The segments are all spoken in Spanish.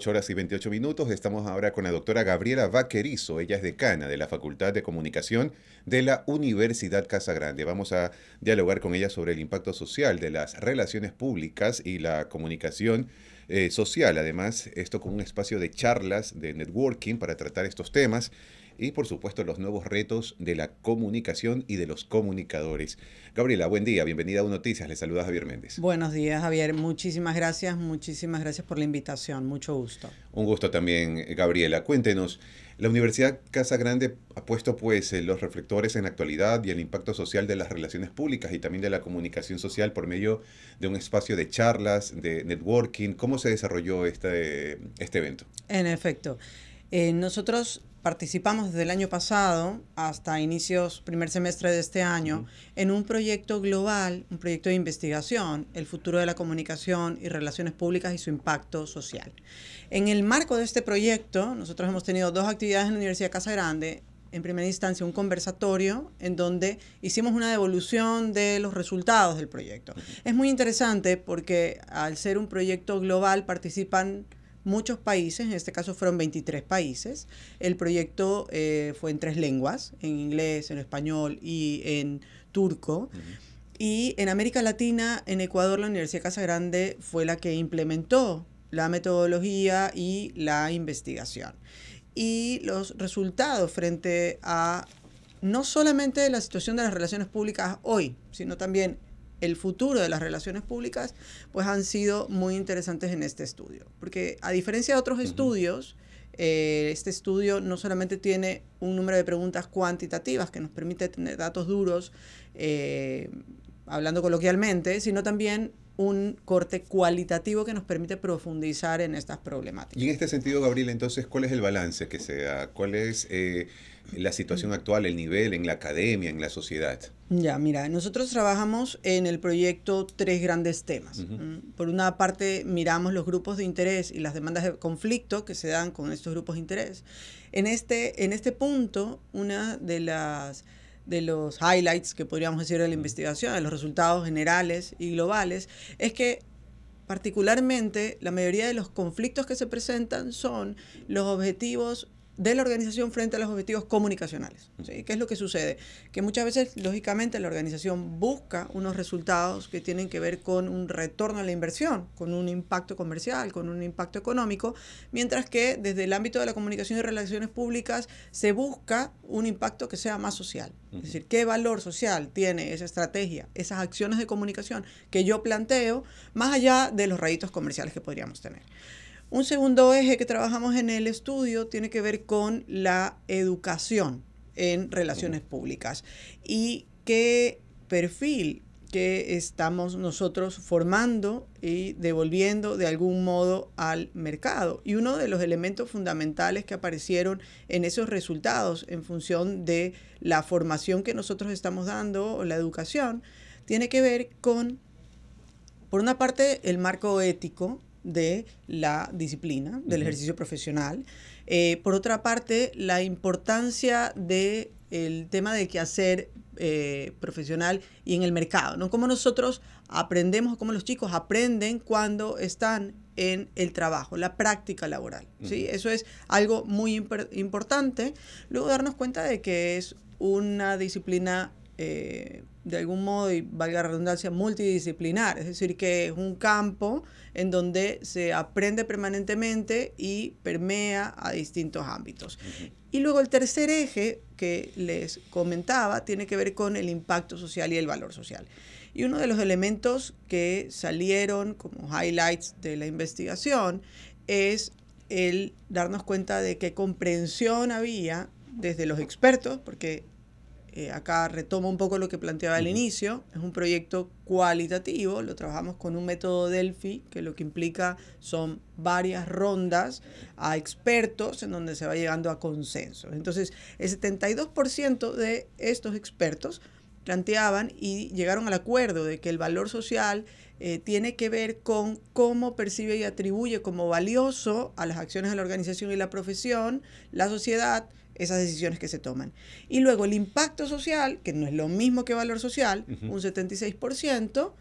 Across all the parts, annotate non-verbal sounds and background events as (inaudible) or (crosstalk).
8 horas y 28 minutos. Estamos ahora con la doctora Gabriela Vaquerizo. Ella es decana de la Facultad de Comunicación de la Universidad Casa Grande. Vamos a dialogar con ella sobre el impacto social de las relaciones públicas y la comunicación eh, social. Además, esto con un espacio de charlas, de networking para tratar estos temas y por supuesto los nuevos retos de la comunicación y de los comunicadores. Gabriela, buen día, bienvenida a UNOTICIAS, Noticias, le saluda Javier Méndez. Buenos días Javier, muchísimas gracias, muchísimas gracias por la invitación, mucho gusto. Un gusto también Gabriela, cuéntenos. La Universidad Casa Grande ha puesto pues eh, los reflectores en la actualidad y el impacto social de las relaciones públicas y también de la comunicación social por medio de un espacio de charlas, de networking. ¿Cómo se desarrolló este, este evento? En efecto, eh, nosotros participamos desde el año pasado hasta inicios primer semestre de este año en un proyecto global, un proyecto de investigación, el futuro de la comunicación y relaciones públicas y su impacto social. En el marco de este proyecto, nosotros hemos tenido dos actividades en la Universidad Casa Grande. En primera instancia, un conversatorio en donde hicimos una devolución de los resultados del proyecto. Es muy interesante porque al ser un proyecto global participan muchos países, en este caso fueron 23 países. El proyecto eh, fue en tres lenguas, en inglés, en español y en turco. Y en América Latina, en Ecuador, la Universidad Casa Grande fue la que implementó la metodología y la investigación. Y los resultados frente a no solamente la situación de las relaciones públicas hoy, sino también el futuro de las relaciones públicas, pues han sido muy interesantes en este estudio. Porque a diferencia de otros estudios, eh, este estudio no solamente tiene un número de preguntas cuantitativas que nos permite tener datos duros, eh, hablando coloquialmente, sino también un corte cualitativo que nos permite profundizar en estas problemáticas. Y en este sentido, Gabriel, entonces, ¿cuál es el balance que se da? ¿Cuál es... Eh, la situación actual, el nivel en la academia, en la sociedad? Ya, mira, nosotros trabajamos en el proyecto tres grandes temas. Mm, por una parte, miramos los grupos de interés y las demandas de conflicto que se dan con estos grupos de interés. En este, en este punto, una de las de los highlights que podríamos decir de la investigación, de los resultados generales y globales, es que particularmente la mayoría de los conflictos que se presentan son los objetivos de la organización frente a los objetivos comunicacionales. ¿sí? ¿Qué es lo que sucede? Que muchas veces, lógicamente, la organización busca unos resultados que tienen que ver con un retorno a la inversión, con un impacto comercial, con un impacto económico, mientras que desde el ámbito de la comunicación y relaciones públicas se busca un impacto que sea más social. Es decir, qué valor social tiene esa estrategia, esas acciones de comunicación que yo planteo, más allá de los réditos comerciales que podríamos tener. Un segundo eje que trabajamos en el estudio tiene que ver con la educación en relaciones públicas y qué perfil que estamos nosotros formando y devolviendo de algún modo al mercado. Y uno de los elementos fundamentales que aparecieron en esos resultados en función de la formación que nosotros estamos dando o la educación, tiene que ver con, por una parte, el marco ético de la disciplina, del ejercicio profesional. Eh, por otra parte, la importancia del tema de qué hacer eh, profesional y en el mercado, ¿no? Cómo nosotros aprendemos, cómo los chicos aprenden cuando están en el trabajo, la práctica laboral, ¿sí? Eso es algo muy importante. Luego darnos cuenta de que es una disciplina eh, de algún modo, y valga la redundancia, multidisciplinar, es decir, que es un campo en donde se aprende permanentemente y permea a distintos ámbitos. Y luego el tercer eje que les comentaba tiene que ver con el impacto social y el valor social. Y uno de los elementos que salieron como highlights de la investigación es el darnos cuenta de qué comprensión había desde los expertos, porque eh, acá retomo un poco lo que planteaba al inicio, es un proyecto cualitativo, lo trabajamos con un método Delphi, que lo que implica son varias rondas a expertos en donde se va llegando a consenso. Entonces, el 72% de estos expertos planteaban y llegaron al acuerdo de que el valor social eh, tiene que ver con cómo percibe y atribuye como valioso a las acciones de la organización y la profesión, la sociedad, esas decisiones que se toman. Y luego el impacto social, que no es lo mismo que valor social, un 76%,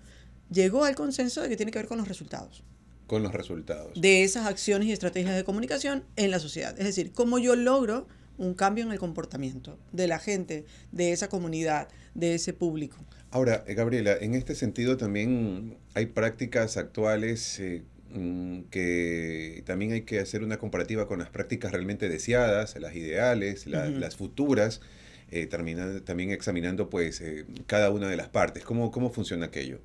llegó al consenso de que tiene que ver con los resultados. Con los resultados. De esas acciones y estrategias de comunicación en la sociedad. Es decir, cómo yo logro un cambio en el comportamiento de la gente, de esa comunidad, de ese público. Ahora, eh, Gabriela, en este sentido también hay prácticas actuales eh, Mm, que también hay que hacer una comparativa con las prácticas realmente deseadas, las ideales, las futuras, eh, también examinando pues eh, cada una de las partes, cómo, cómo funciona aquello.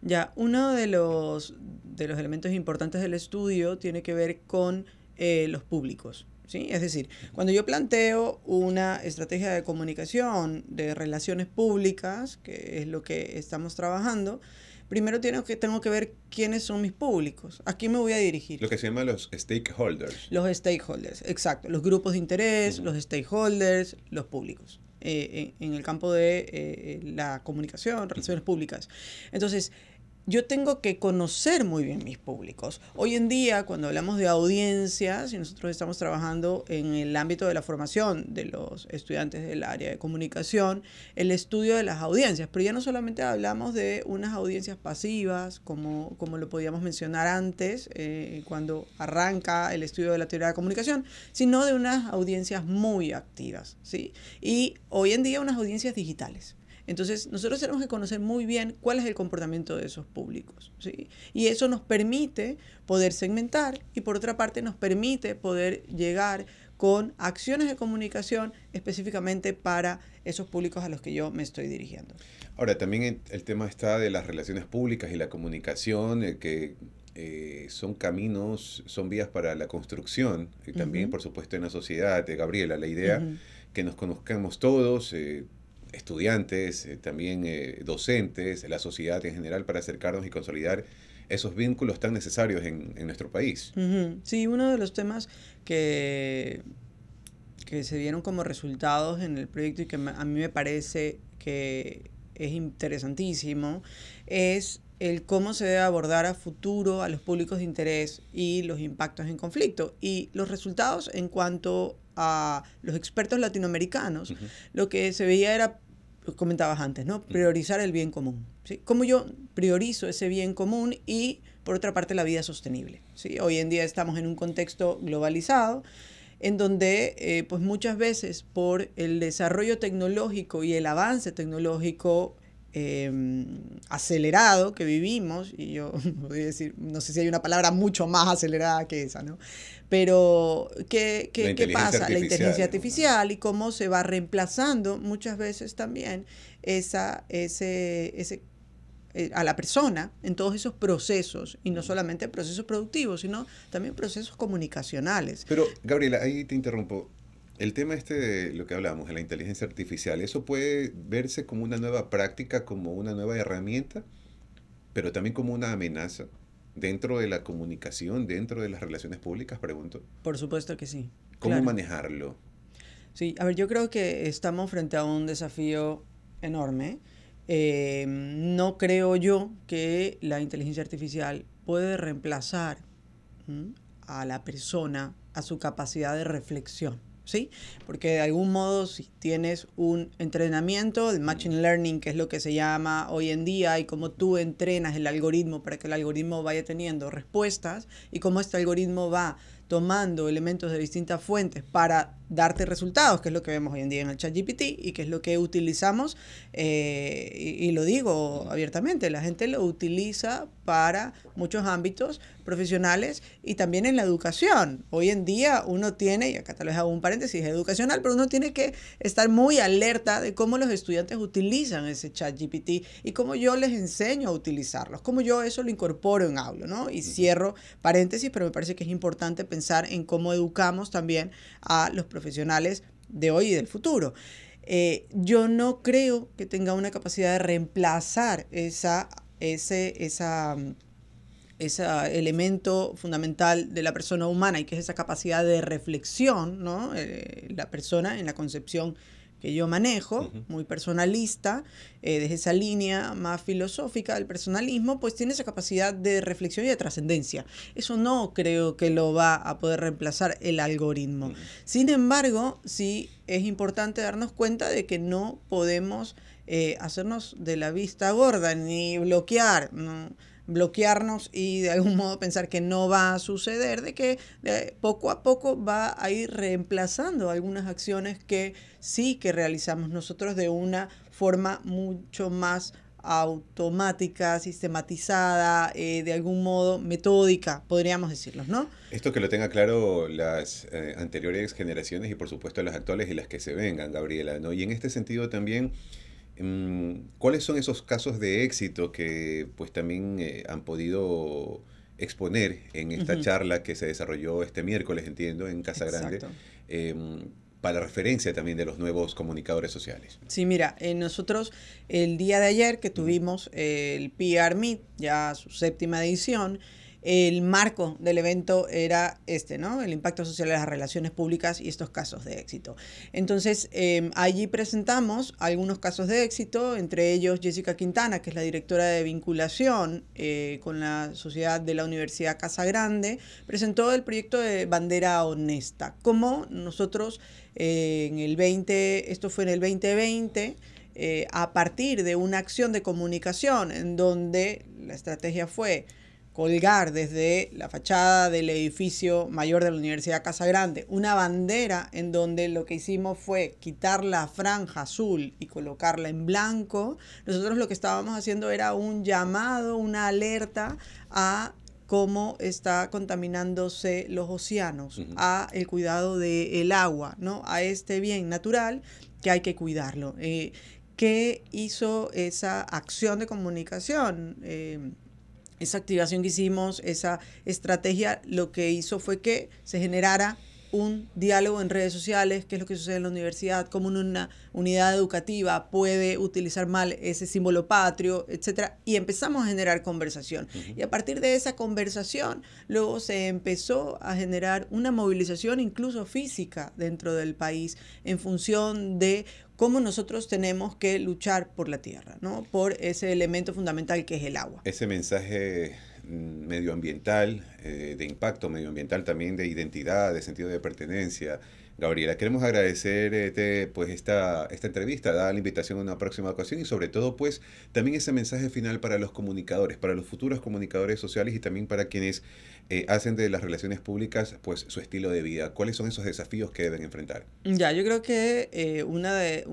Ya, uno de los, de los elementos importantes del estudio tiene que ver con eh, los públicos. ¿Sí? Es decir, cuando yo planteo una estrategia de comunicación, de relaciones públicas, que es lo que estamos trabajando, primero tengo que, tengo que ver quiénes son mis públicos. ¿A quién me voy a dirigir? Lo que se llama los stakeholders. Los stakeholders, exacto. Los grupos de interés, los stakeholders, los públicos. Eh, en, el campo de eh, eh, la comunicación, relaciones públicas. Entonces, yo tengo que conocer muy bien mis públicos. Hoy en día, cuando hablamos de audiencias, y nosotros estamos trabajando en el ámbito de la formación de los estudiantes del área de comunicación, el estudio de las audiencias, pero ya no solamente hablamos de unas audiencias pasivas, como, lo podíamos mencionar antes, eh, cuando arranca el estudio de la teoría de comunicación, sino de unas audiencias muy activas, ¿sí? Y hoy en día unas audiencias digitales. Entonces, nosotros tenemos que conocer muy bien cuál es el comportamiento de esos públicos. Y eso nos permite poder segmentar y por otra parte nos permite poder llegar con acciones de comunicación específicamente para esos públicos a los que yo me estoy dirigiendo. Ahora, también el tema está de las relaciones públicas y la comunicación, eh, que eh, son caminos, son vías para la construcción, y también, por supuesto, en la sociedad, eh, Gabriela, la idea que nos conozcamos todos estudiantes, eh, también eh, docentes, la sociedad en general, para acercarnos y consolidar esos vínculos tan necesarios en, nuestro país. Sí, uno de los temas que, que se dieron como resultados en el proyecto y que a mí me parece que es interesantísimo es el cómo se debe abordar a futuro a los públicos de interés y los impactos en conflicto. Y los resultados en cuanto a los expertos latinoamericanos, lo que se veía era, comentabas antes, ¿no? Priorizar el bien común. ¿sí? ¿Cómo yo priorizo ese bien común y, por otra parte, la vida sostenible? ¿sí? Hoy en día estamos en un contexto globalizado en donde eh, pues muchas veces por el desarrollo tecnológico y el avance tecnológico Em, acelerado que vivimos, y yo (laughs) podría decir, no sé si hay una palabra mucho más acelerada que esa, ¿no? Pero, ¿qué, qué, ¿qué pasa? La inteligencia artificial y cómo se va reemplazando muchas veces también esa, ese, ese eh, a la persona en todos esos procesos, y no solamente procesos productivos, sino también procesos comunicacionales. Pero, Gabriela, ahí te interrumpo. El tema este de lo que hablábamos de la inteligencia artificial, ¿eso puede verse como una nueva práctica, como una nueva herramienta, pero también como una amenaza dentro de la comunicación, dentro de las relaciones públicas, pregunto? Por supuesto que sí. ¿Cómo manejarlo? Sí, a ver, yo creo que estamos frente a un desafío enorme. Em, no creo yo que la inteligencia artificial puede reemplazar a la persona, a su capacidad de reflexión. ¿sí? Porque de algún modo si tienes un entrenamiento, el machine learning, que es lo que se llama hoy en día, y cómo tú entrenas el algoritmo para que el algoritmo vaya teniendo respuestas y cómo este algoritmo va tomando elementos de distintas fuentes para darte resultados, que es lo que vemos hoy en día en el ChatGPT y que es lo que utilizamos, eh, y, lo digo abiertamente, la gente lo utiliza para muchos ámbitos profesionales y también en la educación. Hoy en día uno tiene, y acá tal vez hago un paréntesis educacional, pero uno tiene que estar muy alerta de cómo los estudiantes utilizan ese ChatGPT y cómo yo les enseño a utilizarlos, cómo yo eso lo incorporo en aula, ¿no? Y cierro paréntesis, pero me parece que es importante pensar pensar en cómo educamos también a los profesionales de hoy y del futuro. Eh, yo no creo que tenga una capacidad de reemplazar esa, ese, esa, elemento fundamental de la persona humana y que es esa capacidad de reflexión, ¿no? Eh, la persona en la concepción que yo manejo, muy personalista, eh, desde esa línea más filosófica del personalismo, pues tiene esa capacidad de reflexión y de trascendencia. Eso no creo que lo va a poder reemplazar el algoritmo. Sin embargo, sí es importante darnos cuenta de que no podemos eh, hacernos de la vista gorda ni bloquear bloquearnos y de algún modo pensar que no va a suceder, de que poco a poco va a ir reemplazando algunas acciones que sí que realizamos nosotros de una forma mucho más automática, sistematizada, eh, de algún modo metódica, podríamos decirlo, ¿no? Esto que lo tenga claro las eh, anteriores generaciones y por supuesto las actuales y las que se vengan, Gabriela, ¿no? Y en este sentido también Mm, ¿Cuáles son esos casos de éxito que pues también eh, han podido exponer en esta charla que se desarrolló este miércoles, entiendo, en Casa Grande? Eh, para referencia también de los nuevos comunicadores sociales. Sí, mira, eh, nosotros el día de ayer que tuvimos el PR Meet, ya su séptima edición, el marco del evento era este, ¿no? El impacto social de las relaciones públicas y estos casos de éxito. Entonces, em, allí presentamos algunos casos de éxito, entre ellos Jessica Quintana, que es la directora de vinculación eh, con la sociedad de la Universidad Casa Grande, presentó el proyecto de Bandera Honesta. como nosotros eh, en el 20, esto fue en el 2020, eh, a partir de una acción de comunicación en donde la estrategia fue colgar desde la fachada del edificio mayor de la Universidad Casa Grande una bandera en donde lo que hicimos fue quitar la franja azul y colocarla en blanco. Nosotros lo que estábamos haciendo era un llamado, una alerta a cómo está contaminándose los océanos, a el cuidado del el agua, ¿no? A este bien natural que hay que cuidarlo. Eh, ¿Qué hizo esa acción de comunicación? Eh, esa activación que hicimos, esa estrategia, lo que hizo fue que se generara un diálogo en redes sociales, qué es lo que sucede en la universidad, cómo una unidad educativa puede utilizar mal ese símbolo patrio, etcétera, y empezamos a generar conversación. Y a partir de esa conversación, luego se empezó a generar una movilización incluso física dentro del país en función de cómo nosotros tenemos que luchar por la tierra, ¿no? Por ese elemento fundamental que es el agua. Ese mensaje medioambiental, eh, de impacto medioambiental, también de identidad, de sentido de pertenencia. Gabriela, queremos agradecerte pues esta, esta entrevista, dar la invitación a una próxima ocasión y sobre todo pues también ese mensaje final para los comunicadores, para los futuros comunicadores sociales y también para quienes eh, hacen de las relaciones públicas pues su estilo de vida. ¿Cuáles son esos desafíos que deben enfrentar? Ya, yo creo que eh, una de,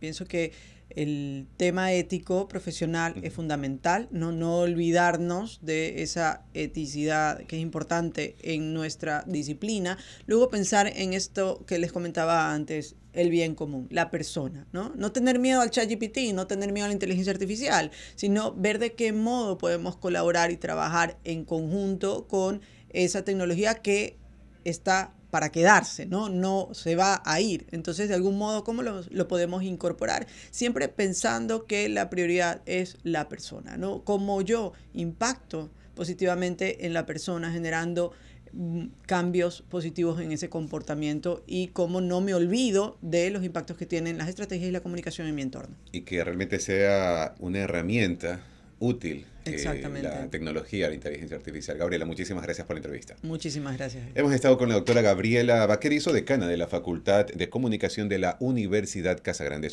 pienso que el tema ético profesional es fundamental, no, no olvidarnos de esa eticidad que es importante en nuestra disciplina. Luego pensar en esto que les comentaba antes, el bien común, la persona, ¿no? No tener miedo al GPT, no tener miedo a la inteligencia artificial, sino ver de qué modo podemos colaborar y trabajar en conjunto con esa tecnología que está para quedarse, ¿no? No se va a ir. Entonces, de algún modo, ¿cómo lo, podemos incorporar? Siempre pensando que la prioridad es la persona, ¿no? Cómo yo impacto positivamente en la persona generando mm, cambios positivos en ese comportamiento y cómo no me olvido de los impactos que tienen las estrategias y la comunicación en mi entorno. Y que realmente sea una herramienta útil eh, Exactamente. la tecnología, la inteligencia artificial. Gabriela, muchísimas gracias por la entrevista. Muchísimas gracias. Hemos estado con la doctora Gabriela Vaquerizo, decana de la Facultad de Comunicación de la Universidad Grande.